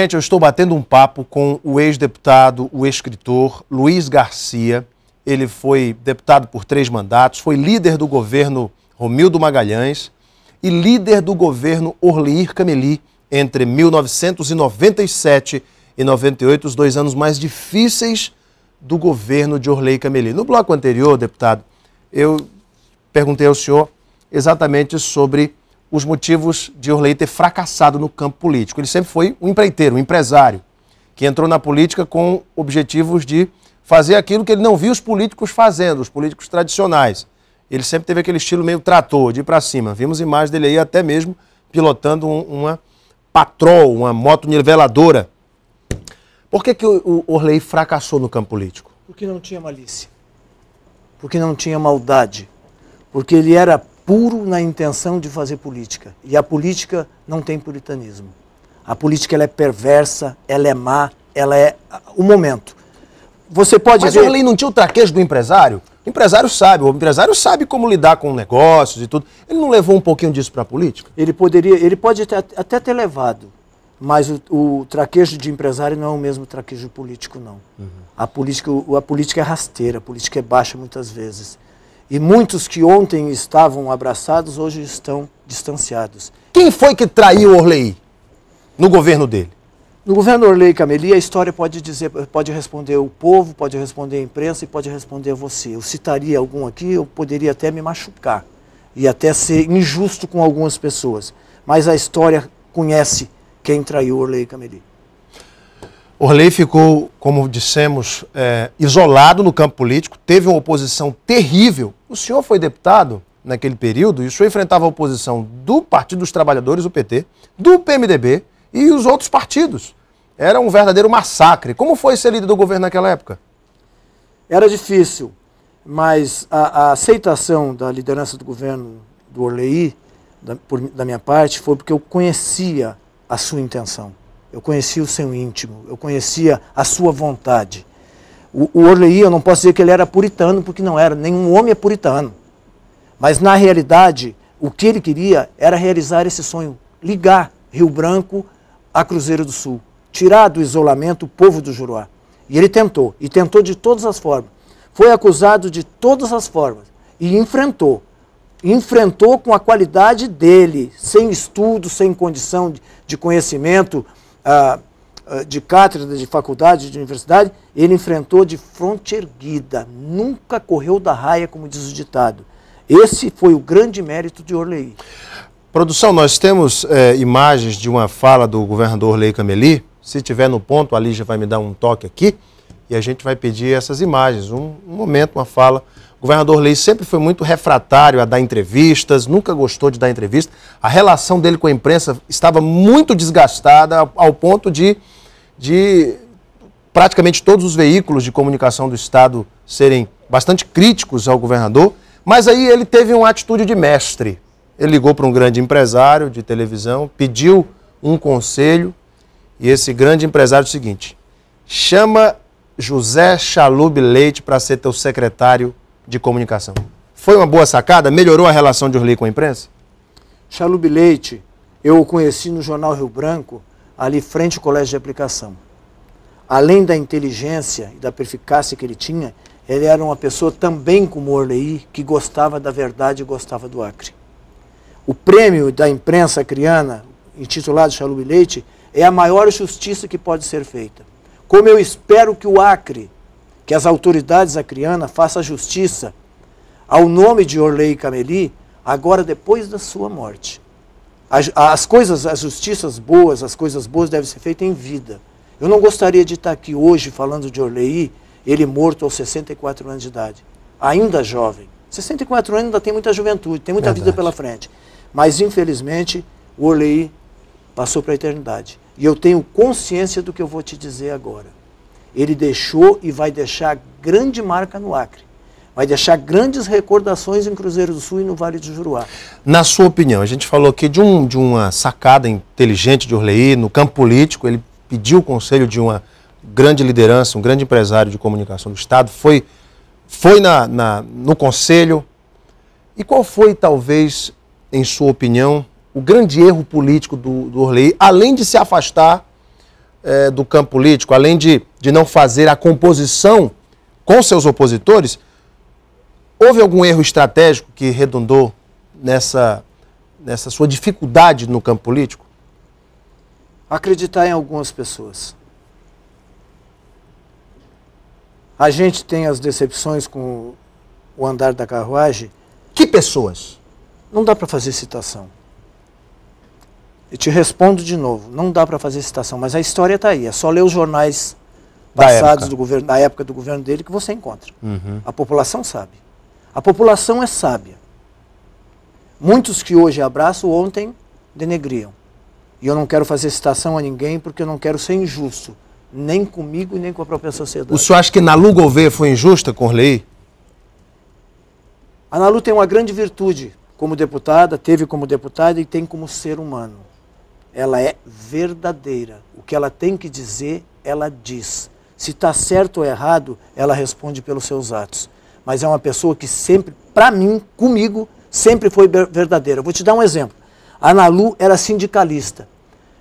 Gente, eu estou batendo um papo com o ex-deputado, o escritor Luiz Garcia. Ele foi deputado por três mandatos, foi líder do governo Romildo Magalhães e líder do governo Orleir Cameli entre 1997 e 98, os dois anos mais difíceis do governo de Orleir Cameli. No bloco anterior, deputado, eu perguntei ao senhor exatamente sobre os motivos de Orley ter fracassado no campo político. Ele sempre foi um empreiteiro, um empresário, que entrou na política com objetivos de fazer aquilo que ele não viu os políticos fazendo, os políticos tradicionais. Ele sempre teve aquele estilo meio trator, de ir para cima. Vimos imagens dele aí até mesmo pilotando um, uma patrol, uma moto niveladora. Por que, que o, o Orley fracassou no campo político? Porque não tinha malícia. Porque não tinha maldade. Porque ele era puro na intenção de fazer política. E a política não tem puritanismo. A política ela é perversa, ela é má, ela é o momento. Você pode Mas ver... a lei não tinha o traquejo do empresário? O empresário sabe, o empresário sabe como lidar com negócios e tudo. Ele não levou um pouquinho disso para a política? Ele poderia, ele pode ter, até ter levado, mas o, o, traquejo de empresário não é o mesmo traquejo político, não. Uhum. A, política, a política é rasteira, a política é baixa muitas vezes. E muitos que ontem estavam abraçados hoje estão distanciados. Quem foi que traiu Orley no governo dele? No governo Orley Cameli, a história pode dizer, pode responder o povo, pode responder a imprensa e pode responder você. Eu citaria algum aqui, eu poderia até me machucar e até ser injusto com algumas pessoas. Mas a história conhece quem traiu Orley Cameli. Orley ficou, como dissemos, é, isolado no campo político, teve uma oposição terrível o senhor foi deputado naquele período e o senhor enfrentava a oposição do Partido dos Trabalhadores, o PT, do PMDB e os outros partidos. Era um verdadeiro massacre. Como foi ser líder do governo naquela época? Era difícil, mas a, a aceitação da liderança do governo do Orlei, da, por, da minha parte, foi porque eu conhecia a sua intenção. Eu conhecia o seu íntimo, eu conhecia a sua vontade. O, o Orleí, eu não posso dizer que ele era puritano, porque não era, nenhum homem é puritano. Mas, na realidade, o que ele queria era realizar esse sonho, ligar Rio Branco a Cruzeiro do Sul, tirar do isolamento o povo do Juruá. E ele tentou, e tentou de todas as formas. Foi acusado de todas as formas e enfrentou. Enfrentou com a qualidade dele, sem estudo, sem condição de conhecimento ah, eh, de cátedra, de faculdade, de universidade, ele enfrentou de fronte erguida, nunca correu da raia, como diz o ditado. Esse foi o grande mérito de Orley. Produção, nós temos é, imagens de uma fala do governador Orley Cameli. Se tiver no ponto, a Lígia vai me dar um toque aqui e a gente vai pedir essas imagens. Um, um momento, uma fala. O governador Orley sempre foi muito refratário a dar entrevistas, nunca gostou de dar entrevista. A relação dele com a imprensa estava muito desgastada ao, ao ponto de de praticamente todos os veículos de comunicação do Estado serem bastante críticos ao governador, mas aí ele teve uma atitude de mestre. Ele ligou para um grande empresário de televisão, pediu um conselho, e esse grande empresário disse o seguinte: chama José Chalub Leite para ser teu secretário de comunicação. Foi uma boa sacada? Melhorou a relação de Orly com a imprensa? Chalub Leite, eu o conheci no Jornal Rio Branco ali frente ao colégio de aplicação. Além da inteligência e da perficácia que ele tinha, ele era uma pessoa também como Orlei, que gostava da verdade e gostava do Acre. O prêmio da imprensa acriana, intitulado Chalubi Leite, é a maior justiça que pode ser feita. Como eu espero que o Acre, que as autoridades acrianas façam justiça ao nome de Orlei Cameli, agora depois da sua morte. As, as coisas, as justiças boas, as coisas boas devem ser feitas em vida. Eu não gostaria de estar aqui hoje falando de Orlei, ele morto aos 64 anos de idade, ainda jovem. 64 anos ainda tem muita juventude, tem muita Verdade. vida pela frente. Mas, infelizmente, o Orlei passou para a eternidade. E eu tenho consciência do que eu vou te dizer agora. Ele deixou e vai deixar grande marca no Acre vai deixar grandes recordações em Cruzeiro do Sul e no Vale do Juruá. Na sua opinião, a gente falou aqui de, um, de uma sacada inteligente de Orleí no campo político, ele pediu o conselho de uma grande liderança, um grande empresário de comunicação do Estado, foi, foi na, na no conselho. E qual foi, talvez, em sua opinião, o grande erro político do, do além de se afastar é, do campo político, além de, de não fazer a composição com seus opositores, Houve algum erro estratégico que redundou nessa, nessa sua dificuldade no campo político? Acreditar em algumas pessoas. A gente tem as decepções com o andar da carruagem. Que pessoas? Não dá para fazer citação. Eu te respondo de novo, não dá para fazer citação, mas a história está aí. É só ler os jornais da passados época. do governo, da época do governo dele que você encontra. Uhum. A população sabe. A população é sábia. Muitos que hoje abraçam, ontem denegriam. E eu não quero fazer citação a ninguém porque eu não quero ser injusto, nem comigo e nem com a própria sociedade. O senhor acha que Nalu Gouveia foi injusta com Orley? A Nalu tem uma grande virtude como deputada, teve como deputada e tem como ser humano. Ela é verdadeira. O que ela tem que dizer, ela diz. Se está certo ou errado, ela responde pelos seus atos mas é uma pessoa que sempre, para mim, comigo, sempre foi verdadeira. vou te dar um exemplo. A Ana Lu era sindicalista.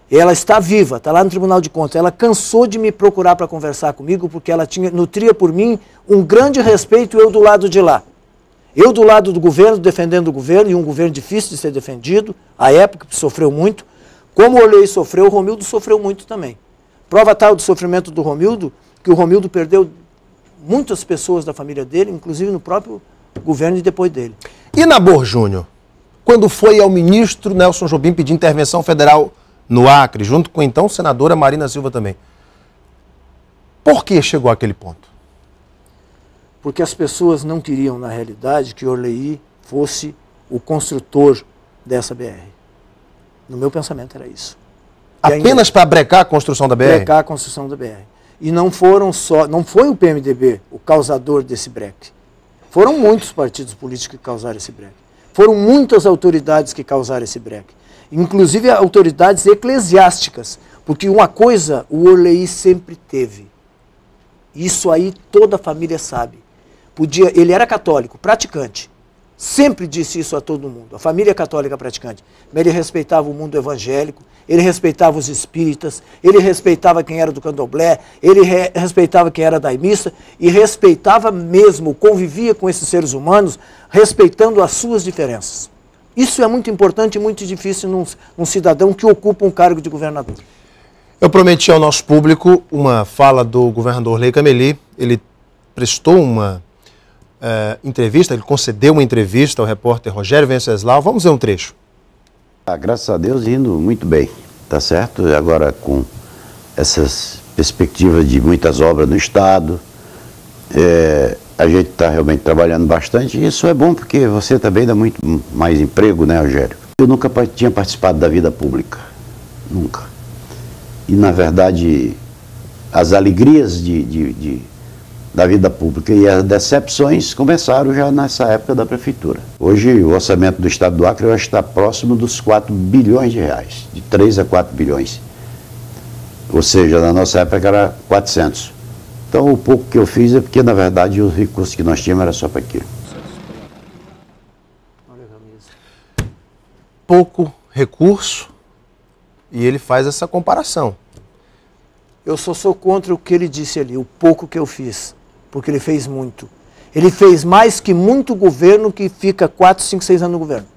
Ela está viva, está lá no Tribunal de Contas. Ela cansou de me procurar para conversar comigo, porque ela tinha, nutria por mim um grande respeito, eu do lado de lá. Eu do lado do governo, defendendo o governo, e um governo difícil de ser defendido, a época sofreu muito. Como o Olhei sofreu, o Romildo sofreu muito também. Prova tal do sofrimento do Romildo, que o Romildo perdeu muitas pessoas da família dele, inclusive no próprio governo e depois dele. E Nabor Júnior, quando foi ao ministro Nelson Jobim pedir intervenção federal no Acre, junto com então senadora Marina Silva também. Por que chegou àquele ponto? Porque as pessoas não queriam, na realidade, que Orlei fosse o construtor dessa BR. No meu pensamento era isso. E Apenas é. para brecar a construção da BR? Brecar a construção da BR e não foram só, não foi o PMDB o causador desse breque. Foram muitos partidos políticos que causaram esse breque. Foram muitas autoridades que causaram esse breque. Inclusive autoridades eclesiásticas, porque uma coisa o Orleí sempre teve. Isso aí toda a família sabe. Podia, ele era católico, praticante sempre disse isso a todo mundo, a família católica praticante. Mas ele respeitava o mundo evangélico, ele respeitava os espíritas, ele respeitava quem era do candomblé, ele re respeitava quem era da missa e respeitava mesmo, convivia com esses seres humanos, respeitando as suas diferenças. Isso é muito importante e muito difícil num, num cidadão que ocupa um cargo de governador. Eu prometi ao nosso público uma fala do governador Lei Cameli. Ele prestou uma uh, entrevista, ele concedeu uma entrevista ao repórter Rogério Venceslau. Vamos ver um trecho. Ah, graças a Deus indo muito bem, tá certo? Agora com essas perspectivas de muitas obras no Estado, é, a gente está realmente trabalhando bastante e isso é bom porque você também dá muito mais emprego, né, Rogério? Eu nunca tinha participado da vida pública, nunca. E, na verdade, as alegrias de, de, de da vida pública e as decepções começaram já nessa época da prefeitura. Hoje o orçamento do Estado do Acre que está próximo dos 4 bilhões de reais, de 3 a 4 bilhões. Ou seja, na nossa época era 400. Então o pouco que eu fiz é porque, na verdade, os recursos que nós tínhamos era só para aquilo. Pouco recurso e ele faz essa comparação. Eu só sou contra o que ele disse ali, o pouco que eu fiz porque ele fez muito. Ele fez mais que muito governo que fica 4, 5, 6 anos no governo.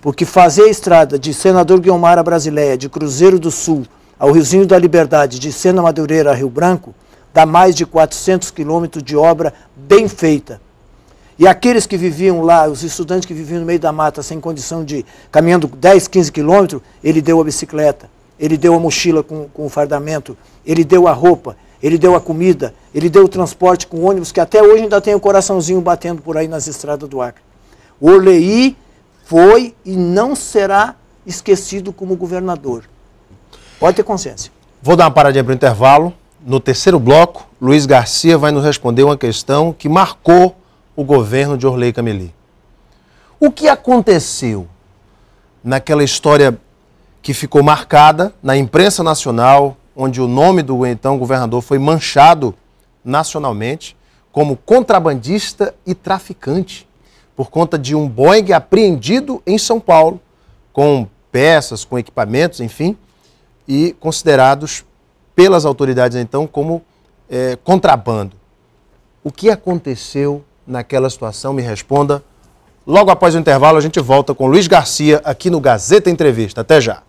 Porque fazer a estrada de Senador Guilmar a Brasileia, de Cruzeiro do Sul ao Riozinho da Liberdade, de Sena Madureira a Rio Branco, dá mais de 400 quilômetros de obra bem feita. E aqueles que viviam lá, os estudantes que viviam no meio da mata, sem condição de, caminhando 10, 15 quilômetros, ele deu a bicicleta, ele deu a mochila com, com o fardamento, ele deu a roupa, ele deu a comida, ele deu o transporte com ônibus, que até hoje ainda tem o um coraçãozinho batendo por aí nas estradas do Acre. O Orleí foi e não será esquecido como governador. Pode ter consciência. Vou dar uma paradinha para o intervalo. No terceiro bloco, Luiz Garcia vai nos responder uma questão que marcou o governo de Orlei Cameli. O que aconteceu naquela história que ficou marcada na imprensa nacional, onde o nome do então governador foi manchado nacionalmente como contrabandista e traficante, por conta de um Boeing apreendido em São Paulo, com peças, com equipamentos, enfim, e considerados pelas autoridades então como é, contrabando. O que aconteceu naquela situação? Me responda. Logo após o intervalo, a gente volta com Luiz Garcia aqui no Gazeta Entrevista. Até já.